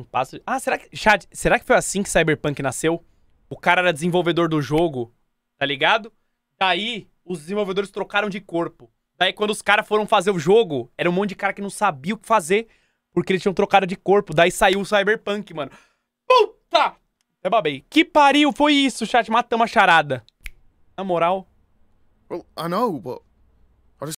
Um Ah, será que. Chad, será que foi assim que Cyberpunk nasceu? O cara era desenvolvedor do jogo, tá ligado? Daí, os desenvolvedores trocaram de corpo. Daí, quando os caras foram fazer o jogo, era um monte de cara que não sabia o que fazer, porque eles tinham trocado de corpo. Daí saiu o Cyberpunk, mano. Puta! É babei. Que pariu foi isso, chat? Matamos a charada. Na moral. Well, I know, but